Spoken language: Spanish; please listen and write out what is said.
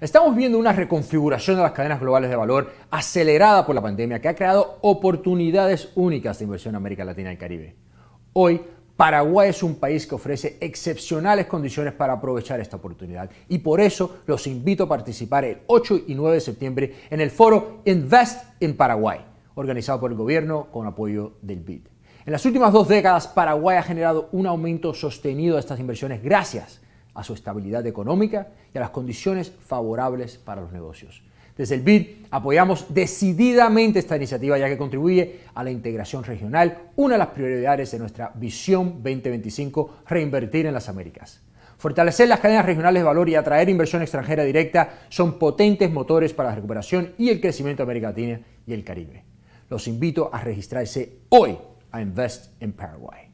Estamos viendo una reconfiguración de las cadenas globales de valor acelerada por la pandemia que ha creado oportunidades únicas de inversión en América Latina y el Caribe. Hoy, Paraguay es un país que ofrece excepcionales condiciones para aprovechar esta oportunidad y por eso los invito a participar el 8 y 9 de septiembre en el foro Invest in Paraguay, organizado por el gobierno con apoyo del BID. En las últimas dos décadas, Paraguay ha generado un aumento sostenido de estas inversiones gracias a su estabilidad económica y a las condiciones favorables para los negocios. Desde el BID apoyamos decididamente esta iniciativa ya que contribuye a la integración regional, una de las prioridades de nuestra visión 2025, reinvertir en las Américas. Fortalecer las cadenas regionales de valor y atraer inversión extranjera directa son potentes motores para la recuperación y el crecimiento de América Latina y el Caribe. Los invito a registrarse hoy a Invest in Paraguay.